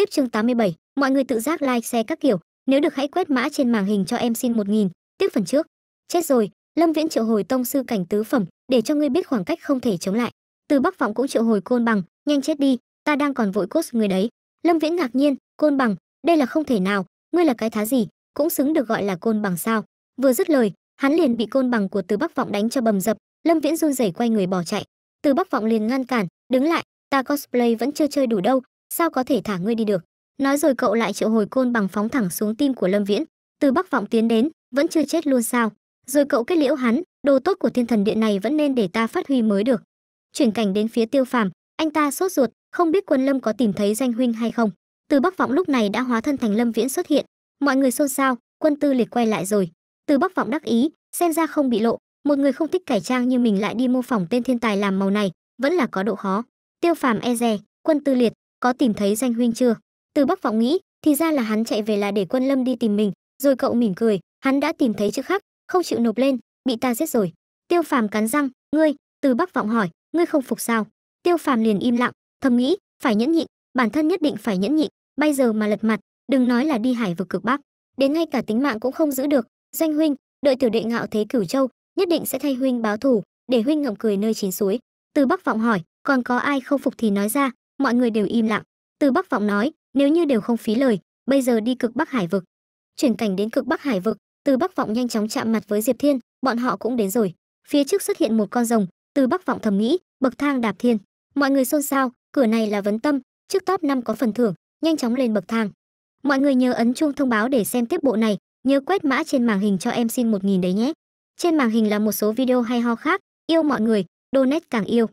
Tiếp chương 87, mọi người tự giác like share các kiểu, nếu được hãy quét mã trên màn hình cho em xin 1000, tiếp phần trước. Chết rồi, Lâm Viễn triệu hồi tông sư cảnh tứ phẩm, để cho ngươi biết khoảng cách không thể chống lại. Từ Bắc Vọng cũng triệu hồi côn bằng, nhanh chết đi, ta đang còn vội cốt người đấy. Lâm Viễn ngạc nhiên, côn bằng, đây là không thể nào, ngươi là cái thá gì, cũng xứng được gọi là côn bằng sao? Vừa dứt lời, hắn liền bị côn bằng của Từ Bắc Vọng đánh cho bầm dập, Lâm Viễn run rẩy quay người bỏ chạy. Từ Bắc Vọng liền ngăn cản, đứng lại, ta cosplay vẫn chưa chơi đủ đâu, sao có thể thả ngươi đi được nói rồi cậu lại triệu hồi côn bằng phóng thẳng xuống tim của lâm viễn từ bắc vọng tiến đến vẫn chưa chết luôn sao rồi cậu kết liễu hắn đồ tốt của thiên thần điện này vẫn nên để ta phát huy mới được chuyển cảnh đến phía tiêu phàm anh ta sốt ruột không biết quân lâm có tìm thấy danh huynh hay không từ bắc vọng lúc này đã hóa thân thành lâm viễn xuất hiện mọi người xôn xao quân tư liệt quay lại rồi từ bắc vọng đắc ý xem ra không bị lộ một người không thích cải trang như mình lại đi mô phỏng tên thiên tài làm màu này vẫn là có độ khó tiêu phàm e dè quân tư liệt có tìm thấy danh huynh chưa từ bắc vọng nghĩ thì ra là hắn chạy về là để quân lâm đi tìm mình rồi cậu mỉm cười hắn đã tìm thấy chữ khắc không chịu nộp lên bị ta giết rồi tiêu phàm cắn răng ngươi từ bắc vọng hỏi ngươi không phục sao tiêu phàm liền im lặng thầm nghĩ phải nhẫn nhịn bản thân nhất định phải nhẫn nhịn bây giờ mà lật mặt đừng nói là đi hải vực cực bắc đến ngay cả tính mạng cũng không giữ được danh huynh đợi tiểu đệ ngạo thế cửu châu nhất định sẽ thay huynh báo thù để huynh ngậm cười nơi chín suối từ bắc vọng hỏi còn có ai không phục thì nói ra mọi người đều im lặng từ bắc vọng nói nếu như đều không phí lời bây giờ đi cực bắc hải vực chuyển cảnh đến cực bắc hải vực từ bắc vọng nhanh chóng chạm mặt với diệp thiên bọn họ cũng đến rồi phía trước xuất hiện một con rồng từ bắc vọng thầm nghĩ bậc thang đạp thiên mọi người xôn xao cửa này là vấn tâm trước top năm có phần thưởng nhanh chóng lên bậc thang mọi người nhớ ấn chuông thông báo để xem tiếp bộ này nhớ quét mã trên màn hình cho em xin một nghìn đấy nhé trên màn hình là một số video hay ho khác yêu mọi người donate càng yêu